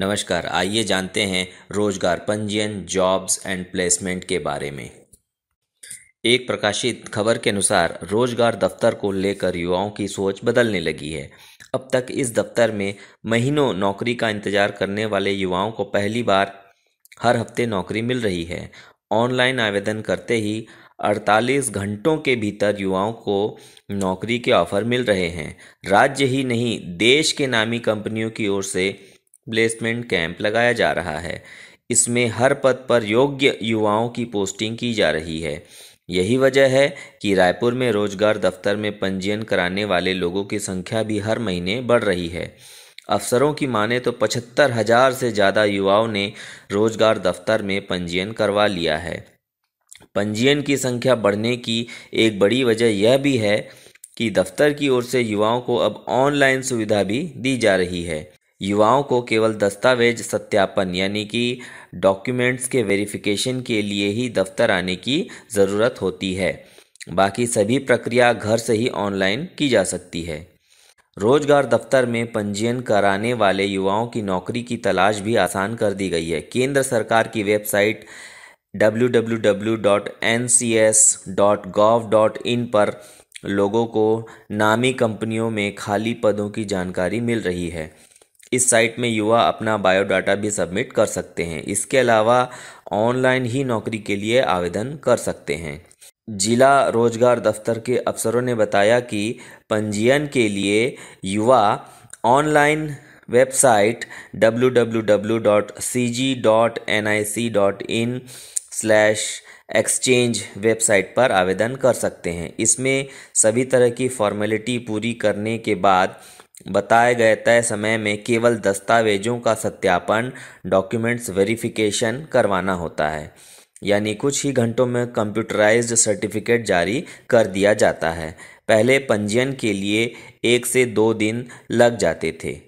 नमस्कार आइए जानते हैं रोजगार पंजीयन जॉब्स एंड प्लेसमेंट के बारे में एक प्रकाशित खबर के अनुसार रोजगार दफ्तर को लेकर युवाओं की सोच बदलने लगी है अब तक इस दफ्तर में महीनों नौकरी का इंतजार करने वाले युवाओं को पहली बार हर हफ्ते नौकरी मिल रही है ऑनलाइन आवेदन करते ही 48 घंटों के भीतर युवाओं को नौकरी के ऑफर मिल रहे हैं राज्य ही नहीं देश के नामी कंपनियों की ओर से प्लेसमेंट कैंप लगाया जा रहा है इसमें हर पद पर योग्य युवाओं की पोस्टिंग की जा रही है यही वजह है कि रायपुर में रोजगार दफ्तर में पंजीयन कराने वाले लोगों की संख्या भी हर महीने बढ़ रही है अफसरों की माने तो पचहत्तर हजार से ज़्यादा युवाओं ने रोजगार दफ्तर में पंजीयन करवा लिया है पंजीयन की संख्या बढ़ने की एक बड़ी वजह यह भी है कि दफ्तर की ओर से युवाओं को अब ऑनलाइन सुविधा भी दी जा रही है युवाओं को केवल दस्तावेज सत्यापन यानी कि डॉक्यूमेंट्स के वेरिफिकेशन के लिए ही दफ्तर आने की ज़रूरत होती है बाकी सभी प्रक्रिया घर से ही ऑनलाइन की जा सकती है रोजगार दफ्तर में पंजीयन कराने वाले युवाओं की नौकरी की तलाश भी आसान कर दी गई है केंद्र सरकार की वेबसाइट www.ncs.gov.in पर लोगों को नामी कंपनियों में खाली पदों की जानकारी मिल रही है इस साइट में युवा अपना बायोडाटा भी सबमिट कर सकते हैं इसके अलावा ऑनलाइन ही नौकरी के लिए आवेदन कर सकते हैं जिला रोजगार दफ्तर के अफसरों ने बताया कि पंजीयन के लिए युवा online website www.cg.nic.in slash exchange website पर आवेदन कर सकते हैं इसमें सभी तरह की फॉर्मेलिटी पूरी करने के बाद बताए गए तय समय में केवल दस्तावेजों का सत्यापन डॉक्यूमेंट्स वेरिफिकेशन करवाना होता है यानी कुछ ही घंटों में कंप्यूटराइज्ड सर्टिफिकेट जारी कर दिया जाता है पहले पंजीयन के लिए एक से दो दिन लग जाते थे